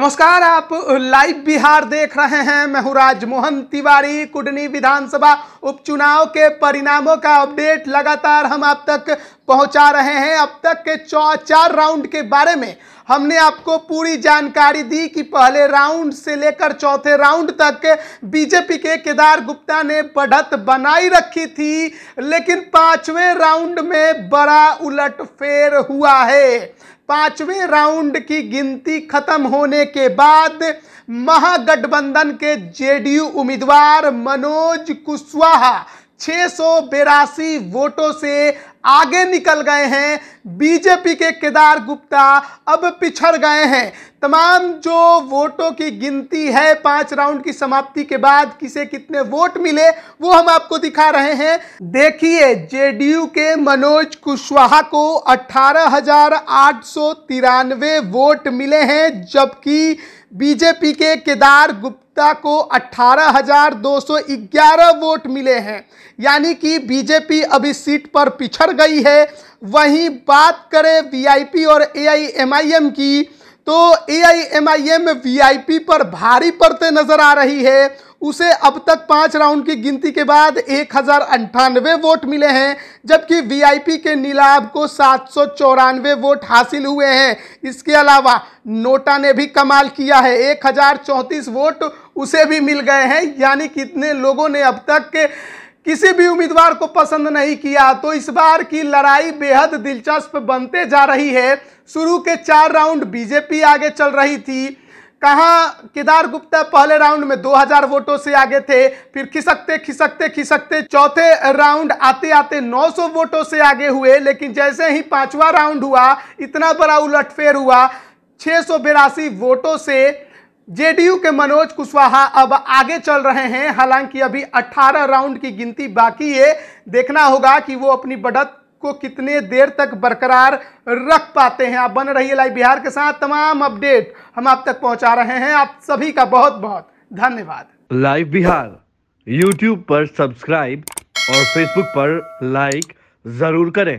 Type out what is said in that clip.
नमस्कार आप लाइव बिहार देख रहे हैं मैं हूं राजमोहन तिवारी कुडनी विधानसभा उपचुनाव के परिणामों का अपडेट लगातार हम आप तक पहुंचा रहे हैं अब तक के चौ चार राउंड के बारे में हमने आपको पूरी जानकारी दी कि पहले राउंड से लेकर चौथे राउंड तक बीजेपी के केदार गुप्ता ने बढ़त बनाई रखी थी लेकिन पांचवें राउंड में बड़ा उलटफेर हुआ है पांचवें राउंड की गिनती खत्म होने के बाद महागठबंधन के जेडीयू उम्मीदवार मनोज कुशवाहा छह वोटों से आगे निकल गए हैं बीजेपी के केदार गुप्ता अब पिछड़ गए हैं तमाम जो वोटों की गिनती है पांच राउंड की समाप्ति के बाद किसे कितने वोट मिले वो हम आपको दिखा रहे हैं देखिए जेडीयू के मनोज कुशवाहा को अठारह वोट मिले हैं जबकि बीजेपी के केदार गुप्ता गुप्ता को 18,211 वोट मिले हैं यानी कि बीजेपी अभी सीट पर पिछड़ गई है वहीं बात करें वीआईपी और एआईएमआईएम की तो एआईएमआईएम वीआईपी पर भारी पड़ते नजर आ रही है उसे अब तक पाँच राउंड की गिनती के बाद एक वोट मिले हैं जबकि वीआईपी के नीलाभ को सात वोट हासिल हुए हैं इसके अलावा नोटा ने भी कमाल किया है एक वोट उसे भी मिल गए हैं यानी कितने लोगों ने अब तक के किसी भी उम्मीदवार को पसंद नहीं किया तो इस बार की लड़ाई बेहद दिलचस्प बनते जा रही है शुरू के चार राउंड बीजेपी आगे चल रही थी कहा केदार गुप्ता पहले राउंड में 2000 वोटों से आगे थे फिर खिसकते खिसकते खिसकते चौथे राउंड आते आते 900 वोटों से आगे हुए लेकिन जैसे ही पांचवा राउंड हुआ इतना बड़ा उलटफेर हुआ छः वोटों से जेडीयू के मनोज कुशवाहा अब आगे चल रहे हैं हालांकि अभी 18 राउंड की गिनती बाकी है देखना होगा कि वो अपनी बढ़त को कितने देर तक बरकरार रख पाते हैं आप बन रहिए लाइव बिहार के साथ तमाम अपडेट हम आप तक पहुंचा रहे हैं आप सभी का बहुत बहुत धन्यवाद लाइव बिहार यूट्यूब पर सब्सक्राइब और फेसबुक पर लाइक जरूर करें